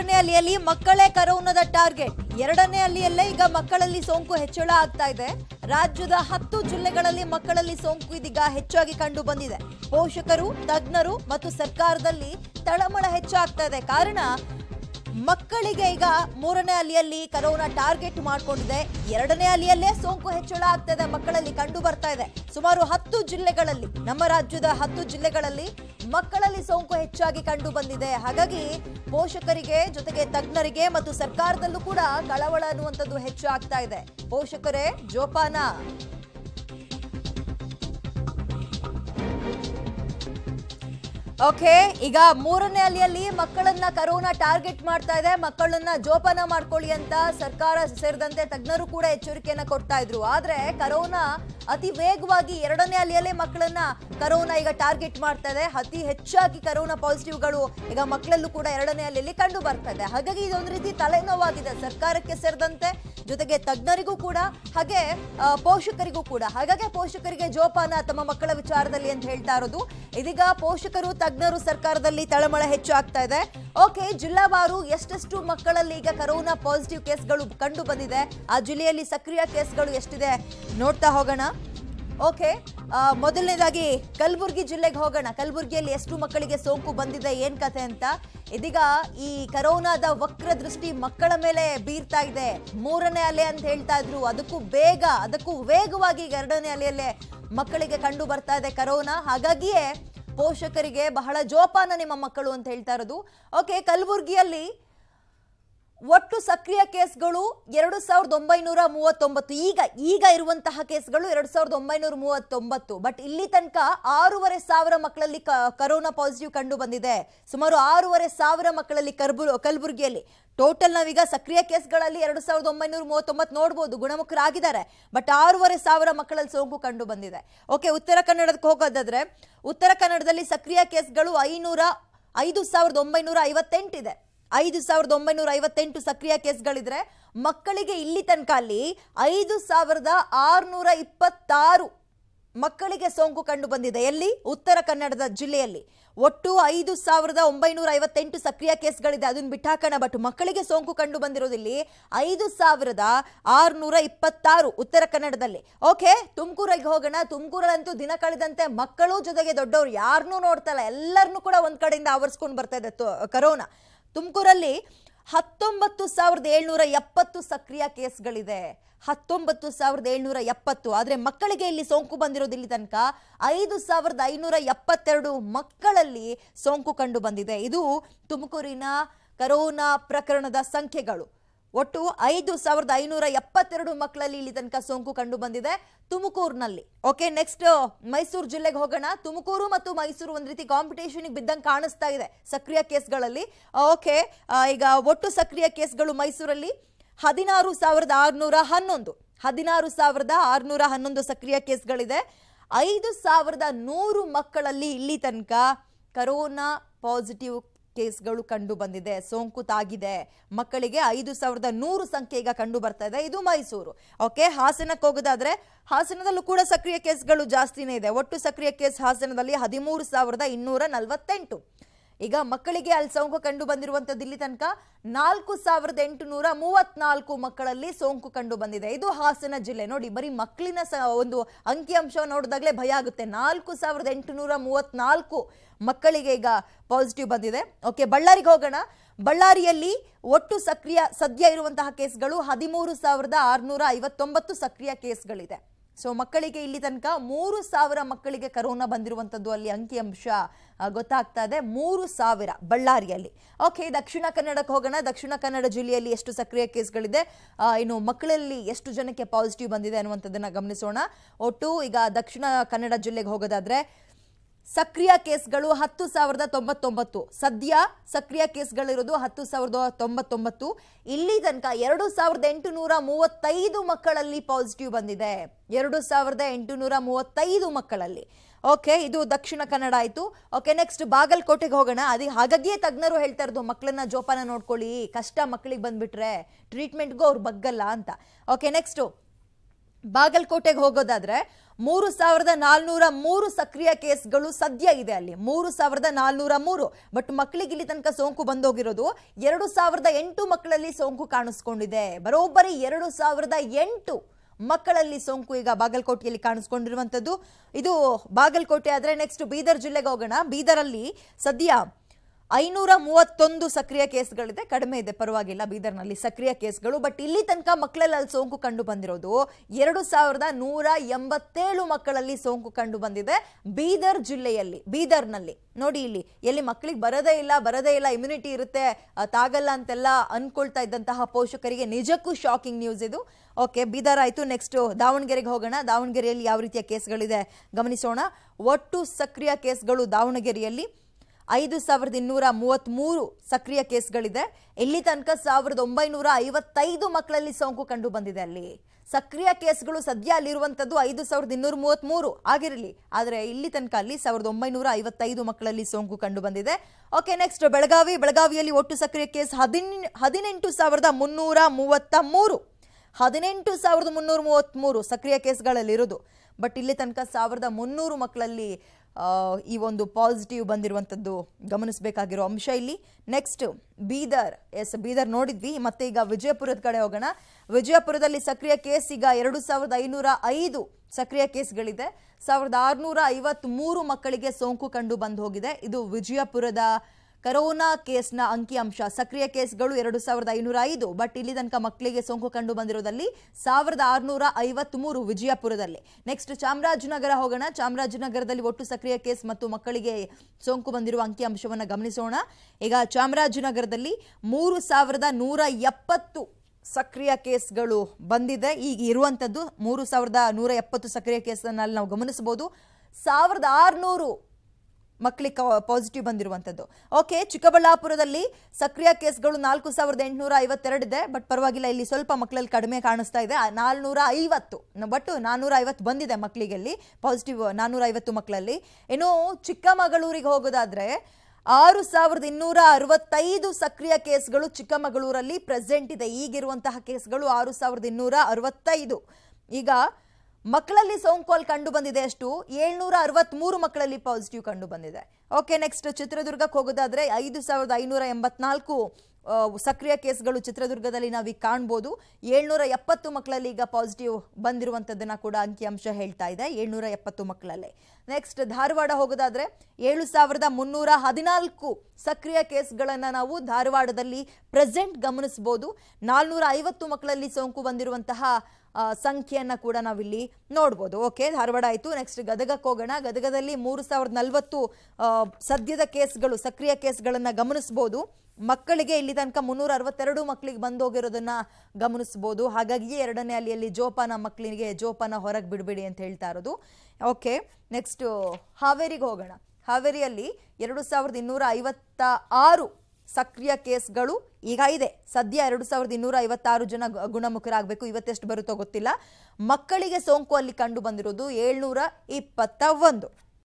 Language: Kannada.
ಮೂರನೇ ಅಲಿಯಲ್ಲಿ ಮಕ್ಕಳೇ ಕರೋನಾದ ಟಾರ್ಗೆಟ್ ಎರಡನೇ ಅಲ್ಲಿಯಲ್ಲೇ ಈಗ ಮಕ್ಕಳಲ್ಲಿ ಸೋಂಕು ಹೆಚ್ಚಳ ಆಗ್ತಾ ಇದೆ ರಾಜ್ಯದ ಹತ್ತು ಜಿಲ್ಲೆಗಳಲ್ಲಿ ಮಕ್ಕಳಲ್ಲಿ ಸೋಂಕು ಇದೀಗ ಹೆಚ್ಚಾಗಿ ಕಂಡು ಬಂದಿದೆ ಪೋಷಕರು ತಜ್ಞರು ಮತ್ತು ಸರ್ಕಾರದಲ್ಲಿ ತಳಮಳ ಹೆಚ್ಚಾಗ್ತಾ ಇದೆ ಕಾರಣ ಮಕ್ಕಳಿಗೆ ಈಗ ಮೂರನೇ ಅಲಿಯಲ್ಲಿ ಕರೋನಾ ಟಾರ್ಗೆಟ್ ಮಾಡಿಕೊಂಡಿದೆ ಎರಡನೇ ಅಲಿಯಲ್ಲೇ ಸೋಂಕು ಹೆಚ್ಚಳ ಆಗ್ತಾ ಇದೆ ಮಕ್ಕಳಲ್ಲಿ ಕಂಡು ಬರ್ತಾ ಇದೆ ಸುಮಾರು ಹತ್ತು ಜಿಲ್ಲೆಗಳಲ್ಲಿ ನಮ್ಮ ರಾಜ್ಯದ ಹತ್ತು ಜಿಲ್ಲೆಗಳಲ್ಲಿ ಮಕ್ಕಳಲ್ಲಿ ಸೋಂಕು ಹೆಚ್ಚಾಗಿ ಕಂಡು ಬಂದಿದೆ ಹಾಗಾಗಿ ಪೋಷಕರಿಗೆ ಜೊತೆಗೆ ತಜ್ಞರಿಗೆ ಮತ್ತು ಸರ್ಕಾರದಲ್ಲೂ ಕೂಡ ಕಳವಳ ಅನ್ನುವಂಥದ್ದು ಹೆಚ್ಚು ಆಗ್ತಾ ಇದೆ ಪೋಷಕರೇ ಜೋಪಾನ ಓಕೆ ಈಗ ಮೂರನೇ ಅಲಿಯಲ್ಲಿ ಮಕ್ಕಳನ್ನ ಕರೋನಾ ಟಾರ್ಗೆಟ್ ಮಾಡ್ತಾ ಇದೆ ಮಕ್ಕಳನ್ನ ಜೋಪಾನ ಮಾಡ್ಕೊಳ್ಳಿ ಅಂತ ಸರ್ಕಾರ ಸೇರಿದಂತೆ ತಜ್ಞರು ಕೂಡ ಎಚ್ಚರಿಕೆಯನ್ನ ಕೊಡ್ತಾ ಇದ್ರು ಆದ್ರೆ ಕರೋನಾ ಅತಿ ವೇಗವಾಗಿ ಎರಡನೇ ಅಲಿಯಲ್ಲೇ ಮಕ್ಕಳನ್ನ ಕರೋನಾ ಈಗ ಟಾರ್ಗೆಟ್ ಮಾಡ್ತಾ ಇದೆ ಅತಿ ಹೆಚ್ಚಾಗಿ ಕರೋನಾ ಪಾಸಿಟಿವ್ಗಳು ಈಗ ಮಕ್ಕಳಲ್ಲೂ ಕೂಡ ಎರಡನೇ ಅಲೆಯಲ್ಲಿ ಕಂಡು ಬರ್ತಾ ಇದೆ ಹಾಗಾಗಿ ಇದೊಂದು ರೀತಿ ತಲೆನೋವಾಗಿದೆ ಸರ್ಕಾರಕ್ಕೆ ಸೇರಿದಂತೆ ಜೊತೆಗೆ ತಜ್ಞರಿಗೂ ಕೂಡ ಹಾಗೆ ಪೋಷಕರಿಗೂ ಕೂಡ ಹಾಗಾಗಿ ಪೋಷಕರಿಗೆ ಜೋಪಾನ ತಮ್ಮ ಮಕ್ಕಳ ವಿಚಾರದಲ್ಲಿ ಅಂತ ಹೇಳ್ತಾ ಇರೋದು ಇದೀಗ ಪೋಷಕರು ತಜ್ಞರು ಸರ್ಕಾರದಲ್ಲಿ ತಳಮಳ ಹೆಚ್ಚಾಗ್ತಾ ಇದೆ ಓಕೆ ಜಿಲ್ಲಾವಾರು ಎಷ್ಟೆಷ್ಟು ಮಕ್ಕಳಲ್ಲಿ ಈಗ ಕರೋನಾ ಪಾಸಿಟಿವ್ ಕೇಸ್ಗಳು ಕಂಡು ಬಂದಿದೆ ಆ ಜಿಲ್ಲೆಯಲ್ಲಿ ಸಕ್ರಿಯ ಕೇಸ್ಗಳು ಎಷ್ಟಿದೆ ನೋಡ್ತಾ ಹೋಗೋಣ ಓಕೆ ಮೊದಲನೇದಾಗಿ ಕಲಬುರಗಿ ಜಿಲ್ಲೆಗೆ ಹೋಗೋಣ ಕಲಬುರಗಿಯಲ್ಲಿ ಎಷ್ಟು ಮಕ್ಕಳಿಗೆ ಸೋಂಕು ಬಂದಿದೆ ಏನ್ ಕತೆ ಅಂತ ಇದೀಗ ಈ ಕರೋನಾದ ವಕ್ರ ದೃಷ್ಟಿ ಮಕ್ಕಳ ಮೇಲೆ ಬೀರ್ತಾ ಇದೆ ಮೂರನೇ ಅಲೆ ಅಂತ ಹೇಳ್ತಾ ಇದ್ರು ಅದಕ್ಕೂ ಬೇಗ ಅದಕ್ಕೂ ವೇಗವಾಗಿ ಎರಡನೇ ಅಲೆಯಲ್ಲೇ ಮಕ್ಕಳಿಗೆ ಕಂಡು ಬರ್ತಾ ಇದೆ ಕರೋನಾ ಹಾಗಾಗಿಯೇ ಪೋಷಕರಿಗೆ ಬಹಳ ಜೋಪಾನ ನಿಮ್ಮ ಮಕ್ಕಳು ಅಂತ ಹೇಳ್ತಾ ಇರೋದು ಓಕೆ ಕಲಬುರಗಿಯಲ್ಲಿ ಒಟ್ಟು ಸಕ್ರಿಯ ಕೇಸ್ಗಳು ಎರಡು ಸಾವಿರದ ಒಂಬೈನೂರ ಮೂವತ್ತೊಂಬತ್ತು ಈಗ ಈಗ ಇರುವಂತಹ ಕೇಸ್ಗಳು ಎರಡು ಸಾವಿರದ ಒಂಬೈನೂರ ಮೂವತ್ತೊಂಬತ್ತು ಬಟ್ ಇಲ್ಲಿ ತನಕ ಆರೂವರೆ ಸಾವಿರ ಮಕ್ಕಳಲ್ಲಿ ಕರೋನಾ ಪಾಸಿಟಿವ್ ಕಂಡು ಬಂದಿದೆ ಸುಮಾರು ಆರೂವರೆ ಸಾವಿರ ಮಕ್ಕಳಲ್ಲಿ ಕರ್ಬು ಕಲಬುರಗಿಯಲ್ಲಿ ಟೋಟಲ್ ನಾವೀಗ ಸಕ್ರಿಯ ಕೇಸ್ಗಳಲ್ಲಿ ಎರಡು ಸಾವಿರದ ಒಂಬೈನೂರ ಮೂವತ್ತೊಂಬತ್ತು ನೋಡ್ಬೋದು ಗುಣಮುಖರಾಗಿದ್ದಾರೆ ಬಟ್ ಆರೂವರೆ ಸಾವಿರ ಮಕ್ಕಳಲ್ಲಿ ಸೋಂಕು ಕಂಡು ಬಂದಿದೆ ಓಕೆ ಉತ್ತರ ಕನ್ನಡಕ್ಕೆ ಹೋಗೋದಾದ್ರೆ ಉತ್ತರ ಕನ್ನಡದಲ್ಲಿ ಸಕ್ರಿಯ ಕೇಸ್ಗಳು ಐನೂರ ಐದು ಸಾವಿರದ ಒಂಬೈನೂರ ಐವತ್ತೆಂಟಿದೆ ಐದು ಸಾವಿರದ ಒಂಬೈನೂರ ಐವತ್ತೆಂಟು ಸಕ್ರಿಯ ಕೇಸ್ಗಳಿದ್ರೆ ಮಕ್ಕಳಿಗೆ ಇಲ್ಲಿ ತನಕ ಅಲ್ಲಿ ಐದು ಸಾವಿರದ ಆರುನೂರ ಇಪ್ಪತ್ತಾರು ಮಕ್ಕಳಿಗೆ ಸೋಂಕು ಕಂಡು ಬಂದಿದೆ ಎಲ್ಲಿ ಉತ್ತರ ಕನ್ನಡದ ಜಿಲ್ಲೆಯಲ್ಲಿ ಒಟ್ಟು ಐದು ಸಾವಿರದ ಒಂಬೈನೂರ ಐವತ್ತೆಂಟು ಸಕ್ರಿಯ ಕೇಸ್ಗಳಿದೆ ಅದನ್ನು ಬಿಟ್ಟಾಕಣ ಬಟ್ ಮಕ್ಕಳಿಗೆ ಸೋಂಕು ಕಂಡು ಬಂದಿರೋದಿಲ್ಲಿ ಐದು ಸಾವಿರದ ಆರುನೂರ ಇಪ್ಪತ್ತಾರು ಉತ್ತರ ಕನ್ನಡದಲ್ಲಿ ಓಕೆ ತುಮಕೂರಿಗೆ ಹೋಗೋಣ ತುಮಕೂರಲ್ಲಂತೂ ದಿನ ಕಳೆದಂತೆ ಮಕ್ಕಳು ಜೊತೆಗೆ ದೊಡ್ಡವರು ಯಾರನ್ನೂ ನೋಡ್ತಲ್ಲ ಎಲ್ಲರನ್ನೂ ಕೂಡ ಒಂದು ಕಡೆಯಿಂದ ಆವರಿಸ್ಕೊಂಡು ಬರ್ತಾ ಇದೆ ಕರೋನಾ ತುಮಕೂರಲ್ಲಿ ಹತ್ತೊಂಬತ್ತು ಸಾವಿರದ ಏಳ್ನೂರ ಎಪ್ಪತ್ತು ಸಕ್ರಿಯ ಕೇಸ್ಗಳಿದೆ ಹತ್ತೊಂಬತ್ತು ಸಾವಿರದ ಏಳ್ನೂರ ಎಪ್ಪತ್ತು ಆದರೆ ಮಕ್ಕಳಿಗೆ ಇಲ್ಲಿ ಸೋಂಕು ಬಂದಿರೋದು ತನಕ ಐದು ಸಾವಿರದ ಐನೂರ ಎಪ್ಪತ್ತೆರಡು ಮಕ್ಕಳಲ್ಲಿ ಸೋಂಕು ಕಂಡು ಬಂದಿದೆ ಇದು ತುಮಕೂರಿನ ಕರೋನಾ ಪ್ರಕರಣದ ಸಂಖ್ಯೆಗಳು ಒಟ್ಟು ಐದು ಸಾವಿರದ ಐನೂರ ಎಪ್ಪತ್ತೆರಡು ಮಕ್ಕಳಲ್ಲಿ ಇಲ್ಲಿ ತನಕ ಸೋಂಕು ಕಂಡು ಬಂದಿದೆ ತುಮಕೂರಿನಲ್ಲಿ ಓಕೆ ನೆಕ್ಸ್ಟ್ ಮೈಸೂರು ಜಿಲ್ಲೆಗೆ ಹೋಗೋಣ ತುಮಕೂರು ಮತ್ತು ಮೈಸೂರು ಒಂದ್ ರೀತಿ ಕಾಂಪಿಟೇಷನ್ಗೆ ಬಿದ್ದಂಗೆ ಕಾಣಿಸ್ತಾ ಇದೆ ಸಕ್ರಿಯ ಕೇಸ್ಗಳಲ್ಲಿ ಓಕೆ ಈಗ ಒಟ್ಟು ಸಕ್ರಿಯ ಕೇಸ್ಗಳು ಮೈಸೂರಲ್ಲಿ ಹದಿನಾರು ಸಾವಿರದ ಆರುನೂರ ಹನ್ನೊಂದು ಹದಿನಾರು ಸಾವಿರದ ಆರುನೂರ ಹನ್ನೊಂದು ಸಕ್ರಿಯ ಕೇಸ್ಗಳಿದೆ ಐದು ಸಾವಿರದ ನೂರು ಮಕ್ಕಳಲ್ಲಿ ಇಲ್ಲಿ ತನಕ ಕರೋನಾ ಪಾಸಿಟಿವ್ ಕೇಸ್ಗಳು ಕಂಡು ಬಂದಿದೆ ಸೋಂಕು ತಾಗಿದೆ ಮಕ್ಕಳಿಗೆ ಐದು ಸಾವಿರದ ನೂರು ಸಂಖ್ಯೆ ಈಗ ಕಂಡು ಬರ್ತಾ ಇದೆ ಇದು ಮೈಸೂರು ಓಕೆ ಹಾಸನಕ್ಕೆ ಹೋಗೋದಾದ್ರೆ ಹಾಸನದಲ್ಲೂ ಕೂಡ ಸಕ್ರಿಯ ಕೇಸ್ಗಳು ಜಾಸ್ತಿನೇ ಇದೆ ಒಟ್ಟು ಸಕ್ರಿಯ ಕೇಸ್ ಹಾಸನದಲ್ಲಿ ಹದಿಮೂರು ಸಾವಿರದ ಇನ್ನೂರ ನಲವತ್ತೆಂಟು ಈಗ ಮಕ್ಕಳಿಗೆ ಅಲ್ಲಿ ಸೋಂಕು ಕಂಡು ಬಂದಿರುವಂಥದ್ದು ಇಲ್ಲಿ ತನಕ ನಾಲ್ಕು ಸಾವಿರದ ಎಂಟುನೂರ ಮೂವತ್ನಾಲ್ಕು ಮಕ್ಕಳಲ್ಲಿ ಸೋಂಕು ಕಂಡು ಬಂದಿದೆ ಇದು ಹಾಸನ ಜಿಲ್ಲೆ ನೋಡಿ ಬರೀ ಮಕ್ಕಳಿನ ಸ ಒಂದು ಅಂಕಿಅಂಶ ನೋಡಿದಾಗಲೇ ಭಯ ಆಗುತ್ತೆ ನಾಲ್ಕು ಸಾವಿರದ ಎಂಟುನೂರ ಮೂವತ್ನಾಲ್ಕು ಮಕ್ಕಳಿಗೆ ಈಗ ಪಾಸಿಟಿವ್ ಬಂದಿದೆ ಓಕೆ ಬಳ್ಳಾರಿಗೆ ಹೋಗೋಣ ಬಳ್ಳಾರಿಯಲ್ಲಿ ಒಟ್ಟು ಸಕ್ರಿಯ ಸದ್ಯ ಇರುವಂತಹ ಕೇಸ್ಗಳು ಹದಿಮೂರು ಸಾವಿರದ ಆರುನೂರ ಐವತ್ತೊಂಬತ್ತು ಸಕ್ರಿಯ ಕೇಸ್ಗಳಿದೆ ಸೊ ಮಕ್ಕಳಿಗೆ ಇಲ್ಲಿ ತನಕ ಮೂರು ಸಾವಿರ ಮಕ್ಕಳಿಗೆ ಕರೋನಾ ಬಂದಿರುವಂಥದ್ದು ಅಲ್ಲಿ ಅಂಕಿಅಂಶ ಗೊತ್ತಾಗ್ತಾ ಇದೆ ಮೂರು ಸಾವಿರ ಬಳ್ಳಾರಿಯಲ್ಲಿ ಓಕೆ ದಕ್ಷಿಣ ಕನ್ನಡಕ್ಕೆ ಹೋಗೋಣ ದಕ್ಷಿಣ ಕನ್ನಡ ಜಿಲ್ಲೆಯಲ್ಲಿ ಎಷ್ಟು ಸಕ್ರಿಯ ಕೇಸ್ಗಳಿದೆ ಇನ್ನು ಮಕ್ಕಳಲ್ಲಿ ಎಷ್ಟು ಜನಕ್ಕೆ ಪಾಸಿಟಿವ್ ಬಂದಿದೆ ಅನ್ನುವಂಥದ್ದನ್ನು ಗಮನಿಸೋಣ ಒಟ್ಟು ಈಗ ದಕ್ಷಿಣ ಕನ್ನಡ ಜಿಲ್ಲೆಗೆ ಹೋಗೋದಾದರೆ ಸಕ್ರಿಯ ಕೇಸ್ಗಳು ಹತ್ತು ಸಾವಿರದ ತೊಂಬತ್ತೊಂಬತ್ತು ಸದ್ಯ ಸಕ್ರಿಯ ಕೇಸ್ಗಳಿರೋದು ಹತ್ತು ಸಾವಿರದ ತೊಂಬತ್ತೊಂಬತ್ತು ಇಲ್ಲಿ ತನಕ ಎರಡು ಸಾವಿರದ ಎಂಟುನೂರ ಮೂವತ್ತೈದು ಮಕ್ಕಳಲ್ಲಿ ಪಾಸಿಟಿವ್ ಬಂದಿದೆ ಎರಡು ಸಾವಿರದ ಎಂಟುನೂರ ಮೂವತ್ತೈದು ಮಕ್ಕಳಲ್ಲಿ ಓಕೆ ಇದು ದಕ್ಷಿಣ ಕನ್ನಡ ಆಯಿತು ಓಕೆ ನೆಕ್ಸ್ಟ್ ಬಾಗಲಕೋಟೆಗೆ ಹೋಗೋಣ ಅದೇ ಹಾಗಾಗಿಯೇ ತಜ್ಞರು ಹೇಳ್ತಾ ಇರೋದು ಮಕ್ಕಳನ್ನ ಜೋಪಾನ ನೋಡ್ಕೊಳ್ಳಿ ಕಷ್ಟ ಮಕ್ಕಳಿಗೆ ಬಂದ್ಬಿಟ್ರೆ ಟ್ರೀಟ್ಮೆಂಟ್ಗೂ ಅವ್ರು ಬಗ್ಗಲ್ಲ ಅಂತ ಓಕೆ ನೆಕ್ಸ್ಟು ಬಾಗಲಕೋಟೆಗೆ ಹೋಗೋದಾದ್ರೆ ಮೂರು ಸಾವಿರದ ನಾಲ್ನೂರ ಮೂರು ಸಕ್ರಿಯ ಕೇಸ್ಗಳು ಸದ್ಯ ಇದೆ ಅಲ್ಲಿ ಮೂರು ಸಾವಿರದ ನಾಲ್ನೂರ ಮೂರು ಬಟ್ ಮಕ್ಕಳಿಗೆ ಇಲ್ಲಿ ತನಕ ಸೋಂಕು ಬಂದೋಗಿರೋದು ಎರಡು ಸಾವಿರದ ಎಂಟು ಮಕ್ಕಳಲ್ಲಿ ಸೋಂಕು ಕಾಣಿಸ್ಕೊಂಡಿದೆ ಬರೋಬ್ಬರಿ ಎರಡು ಸಾವಿರದ ಎಂಟು ಮಕ್ಕಳಲ್ಲಿ ಸೋಂಕು ಈಗ ಬಾಗಲಕೋಟೆಯಲ್ಲಿ ಕಾಣಿಸ್ಕೊಂಡಿರುವಂಥದ್ದು ಇದು ಬಾಗಲಕೋಟೆ ಆದರೆ ನೆಕ್ಸ್ಟ್ ಬೀದರ್ ಜಿಲ್ಲೆಗೆ ಹೋಗೋಣ ಬೀದರಲ್ಲಿ ಸದ್ಯ ಐನೂರ ಮೂವತ್ತೊಂದು ಸಕ್ರಿಯ ಕೇಸ್ಗಳಿದೆ ಕಡಿಮೆ ಇದೆ ಪರವಾಗಿಲ್ಲ ಬೀದರ್ನಲ್ಲಿ ಸಕ್ರಿಯ ಕೇಸ್ಗಳು ಬಟ್ ಇಲ್ಲಿ ತನಕ ಮಕ್ಕಳಲ್ಲಿ ಸೋಂಕು ಕಂಡು ಬಂದಿರೋದು ಎರಡು ಸಾವಿರದ ನೂರ ಎಂಬತ್ತೇಳು ಮಕ್ಕಳಲ್ಲಿ ಸೋಂಕು ಕಂಡು ಬಂದಿದೆ ಬೀದರ್ ಜಿಲ್ಲೆಯಲ್ಲಿ ಬೀದರ್ನಲ್ಲಿ ನೋಡಿ ಇಲ್ಲಿ ಎಲ್ಲಿ ಮಕ್ಕಳಿಗೆ ಬರದೇ ಇಲ್ಲ ಬರದೇ ಇಲ್ಲ ಇಮ್ಯುನಿಟಿ ಇರುತ್ತೆ ತಾಗಲ್ಲ ಅಂತೆಲ್ಲ ಅನ್ಕೊಳ್ತಾ ಇದ್ದಂತಹ ಪೋಷಕರಿಗೆ ನಿಜಕ್ಕೂ ಶಾಕಿಂಗ್ ನ್ಯೂಸ್ ಇದು ಓಕೆ ಬೀದರ್ ಆಯಿತು ನೆಕ್ಸ್ಟ್ ದಾವಣಗೆರೆಗೆ ಹೋಗೋಣ ದಾವಣಗೆರೆಯಲ್ಲಿ ಯಾವ ರೀತಿಯ ಕೇಸ್ಗಳಿದೆ ಗಮನಿಸೋಣ ಒಟ್ಟು ಸಕ್ರಿಯ ಕೇಸ್ಗಳು ದಾವಣಗೆರೆಯಲ್ಲಿ ಐದು ಸಾವಿರದ ಇನ್ನೂರ ಮೂವತ್ತ್ಮೂರು ಸಕ್ರಿಯ ಕೇಸ್ಗಳಿದೆ ಇಲ್ಲಿ ತನಕ ಸಾವಿರದ ಒಂಬೈನೂರ ಐವತ್ತೈದು ಮಕ್ಕಳಲ್ಲಿ ಸೋಂಕು ಕಂಡು ಬಂದಿದೆ ಅಲ್ಲಿ ಸಕ್ರಿಯ ಕೇಸ್ಗಳು ಸದ್ಯ ಅಲ್ಲಿರುವಂಥದ್ದು ಐದು ಸಾವಿರದ ಇನ್ನೂರ ಮೂವತ್ತ್ಮೂರು ಆಗಿರಲಿ ಆದರೆ ಇಲ್ಲಿ ತನಕ ಅಲ್ಲಿ ಸಾವಿರದ ಒಂಬೈನೂರ ಐವತ್ತೈದು ಮಕ್ಕಳಲ್ಲಿ ಸೋಂಕು ಕಂಡು ಬಂದಿದೆ ಓಕೆ ನೆಕ್ಸ್ಟ್ ಬೆಳಗಾವಿ ಬೆಳಗಾವಿಯಲ್ಲಿ ಒಟ್ಟು ಸಕ್ರಿಯ ಕೇಸ್ ಹದಿನ ಹದಿನೆಂಟು ಸಾವಿರದ ಮುನ್ನೂರ ಮೂವತ್ತ ಮೂರು ಹದಿನೆಂಟು ಸಾವಿರದ ಮುನ್ನೂರ ಮೂವತ್ತ್ಮೂರು ಸಕ್ರಿಯ ಕೇಸ್ಗಳಲ್ಲಿರೋದು ಬಟ್ ಇಲ್ಲಿ ತನಕ ಸಾವಿರದ ಮುನ್ನೂರು ಮಕ್ಕಳಲ್ಲಿ ಈ ಒಂದು ಪಾಸಿಟಿವ್ ಬಂದಿರುವಂಥದ್ದು ಗಮನಿಸಬೇಕಾಗಿರೋ ಅಂಶ ಇಲ್ಲಿ ನೆಕ್ಸ್ಟ್ ಬೀದರ್ ಎಸ್ ಬೀದರ್ ನೋಡಿದ್ವಿ ಮತ್ತೆ ಈಗ ವಿಜಯಪುರದ ಕಡೆ ಹೋಗೋಣ ವಿಜಯಪುರದಲ್ಲಿ ಸಕ್ರಿಯ ಕೇಸ್ ಈಗ ಎರಡು ಸಾವಿರದ ಐನೂರ ಐದು ಸಕ್ರಿಯ ಕೇಸ್ಗಳಿದೆ ಸಾವಿರದ ಆರುನೂರ ಐವತ್ತ್ ಮೂರು ಮಕ್ಕಳಿಗೆ ಸೋಂಕು ಕಂಡು ಬಂದು ಹೋಗಿದೆ ಇದು ವಿಜಯಪುರದ ಕರೋನಾ ಕೇಸ್ನ ಅಂಕಿಅಂಶ ಸಕ್ರಿಯ ಕೇಸ್ಗಳು ಎರಡು ಸಾವಿರದ ಐನೂರ ಐದು ಬಟ್ ಇಲ್ಲಿ ತನಕ ಮಕ್ಕಳಿಗೆ ಸೋಂಕು ಕಂಡು ಬಂದಿರುವುದಲ್ಲಿ ಸಾವಿರದ ಆರುನೂರ ಐವತ್ಮೂರು ವಿಜಯಪುರದಲ್ಲಿ ನೆಕ್ಸ್ಟ್ ಚಾಮರಾಜನಗರ ಹೋಗೋಣ ಚಾಮರಾಜನಗರದಲ್ಲಿ ಒಟ್ಟು ಸಕ್ರಿಯ ಕೇಸ್ ಮತ್ತು ಮಕ್ಕಳಿಗೆ ಸೋಂಕು ಬಂದಿರುವ ಅಂಕಿಅಂಶವನ್ನು ಗಮನಿಸೋಣ ಈಗ ಚಾಮರಾಜನಗರದಲ್ಲಿ ಮೂರು ಸಾವಿರದ ನೂರ ಎಪ್ಪತ್ತು ಸಕ್ರಿಯ ಕೇಸ್ಗಳು ಬಂದಿದೆ ಈಗ ಇರುವಂಥದ್ದು ಮೂರು ಸಾವಿರದ ನೂರ ಎಪ್ಪತ್ತು ಸಕ್ರಿಯ ಕೇಸನ್ನಲ್ಲಿ ನಾವು ಗಮನಿಸಬಹುದು ಸಾವಿರದ ಆರುನೂರು ಮಕ್ಕಳಿಗೆ ಪಾಸಿಟಿವ್ ಬಂದಿರುವಂಥದ್ದು ಓಕೆ ಚಿಕ್ಕಬಳ್ಳಾಪುರದಲ್ಲಿ ಸಕ್ರಿಯ ಕೇಸ್ಗಳು ನಾಲ್ಕು ಸಾವಿರದ ಎಂಟುನೂರ ಐವತ್ತೆರಡು ಇದೆ ಬಟ್ ಪರವಾಗಿಲ್ಲ ಇಲ್ಲಿ ಸ್ವಲ್ಪ ಮಕ್ಕಳಲ್ಲಿ ಕಡಿಮೆ ಕಾಣಿಸ್ತಾ ಇದೆ ನಾಲ್ನೂರ ಐವತ್ತು ಬಟ್ ನಾನ್ನೂರ ಐವತ್ತು ಬಂದಿದೆ ಮಕ್ಕಳಿಗೆಲ್ಲಿ ಪಾಸಿಟಿವ್ ನಾನ್ನೂರ ಐವತ್ತು ಮಕ್ಕಳಲ್ಲಿ ಇನ್ನು ಚಿಕ್ಕಮಗಳೂರಿಗೆ ಹೋಗೋದಾದ್ರೆ ಆರು ಸಾವಿರದ ಇನ್ನೂರ ಅರವತ್ತೈದು ಸಕ್ರಿಯ ಕೇಸ್ಗಳು ಚಿಕ್ಕಮಗಳೂರಲ್ಲಿ ಪ್ರೆಸೆಂಟ್ ಇದೆ ಈಗಿರುವಂತಹ ಕೇಸ್ಗಳು ಆರು ಸಾವಿರದ ಇನ್ನೂರ ಅರವತ್ತೈದು ಈಗ ಮಕ್ಕಳಲ್ಲಿ ಸೋಂಕು ಅಲ್ಲಿ ಕಂಡು ಬಂದಿದೆ ಅಷ್ಟು ಏಳ್ನೂರ ಅರವತ್ಮೂರು ಮಕ್ಕಳಲ್ಲಿ ಪಾಸಿಟಿವ್ ಕಂಡು ಬಂದಿದೆ ಓಕೆ ನೆಕ್ಸ್ಟ್ ಚಿತ್ರದುರ್ಗಕ್ಕೆ ಹೋಗೋದಾದ್ರೆ ಐದು ಸಾವಿರದ ಐನೂರ ಎಂಬತ್ನಾಲ್ಕು ಸಕ್ರಿಯ ಕೇಸ್ಗಳು ಚಿತ್ರದುರ್ಗದಲ್ಲಿ ನಾವೀಗ ಕಾಣ್ಬೋದು ಏಳ್ನೂರ ಎಪ್ಪತ್ತು ಮಕ್ಕಳಲ್ಲಿ ಈಗ ಪಾಸಿಟಿವ್ ಬಂದಿರುವಂಥದ್ದನ್ನು ಕೂಡ ಅಂಕಿಅಂಶ ಹೇಳ್ತಾ ಇದೆ ಏಳ್ನೂರ ಎಪ್ಪತ್ತು ಮಕ್ಕಳಲ್ಲಿ ನೆಕ್ಸ್ಟ್ ಧಾರವಾಡ ಹೋಗೋದಾದ್ರೆ ಏಳು ಸಾವಿರದ ಮುನ್ನೂರ ಹದಿನಾಲ್ಕು ಸಕ್ರಿಯ ಕೇಸ್ಗಳನ್ನು ನಾವು ಧಾರವಾಡದಲ್ಲಿ ಪ್ರೆಸೆಂಟ್ ಗಮನಿಸ್ಬೋದು ನಾಲ್ನೂರ ಐವತ್ತು ಮಕ್ಕಳಲ್ಲಿ ಸೋಂಕು ಬಂದಿರುವಂತಹ ಸಂಖ್ಯೆಯನ್ನು ಕೂಡ ನಾವಿಲ್ಲಿ ನೋಡ್ಬೋದು ಓಕೆ ಧಾರವಾಡ ಆಯಿತು ನೆಕ್ಸ್ಟ್ ಗದಗಕ್ಕೆ ಹೋಗೋಣ ಗದಗದಲ್ಲಿ ಮೂರು ಸಾವಿರದ ನಲವತ್ತು ಸದ್ಯದ ಕೇಸ್ಗಳು ಸಕ್ರಿಯ ಕೇಸ್ಗಳನ್ನು ಗಮನಿಸ್ಬೋದು ಮಕ್ಕಳಿಗೆ ಇಲ್ಲಿ ತನಕ ಮುನ್ನೂರ ಅರವತ್ತೆರಡು ಮಕ್ಕಳಿಗೆ ಹೋಗಿರೋದನ್ನ ಗಮನಿಸ್ಬೋದು ಹಾಗಾಗಿ ಎರಡನೇ ಅಲ್ಲಿಯಲ್ಲಿ ಜೋಪಾನ ಮಕ್ಕಳಿಗೆ ಜೋಪಾನ ಹೊರಗೆ ಬಿಡಬೇಡಿ ಅಂತ ಹೇಳ್ತಾ ಇರೋದು ಓಕೆ ನೆಕ್ಸ್ಟು ಹಾವೇರಿಗೆ ಹೋಗೋಣ ಹಾವೇರಿಯಲ್ಲಿ ಎರಡು ಸಾವಿರದ ಇನ್ನೂರ ಐವತ್ತ ಆರು ಸಕ್ರಿಯ ಕೇಸ್ಗಳು ಈಗ ಇದೆ ಸದ್ಯ ಎರಡು ಸಾವಿರದ ಇನ್ನೂರ ಐವತ್ತಾರು ಜನ ಗುಣಮುಖರಾಗಬೇಕು ಇವತ್ತೆಷ್ಟು ಬರುತ್ತೋ ಗೊತ್ತಿಲ್ಲ ಮಕ್ಕಳಿಗೆ ಸೋಂಕು ಅಲ್ಲಿ ಕಂಡು ಬಂದಿರೋದು ಏಳ್ನೂರ ಇಪ್ಪತ್ತ ಒಂದು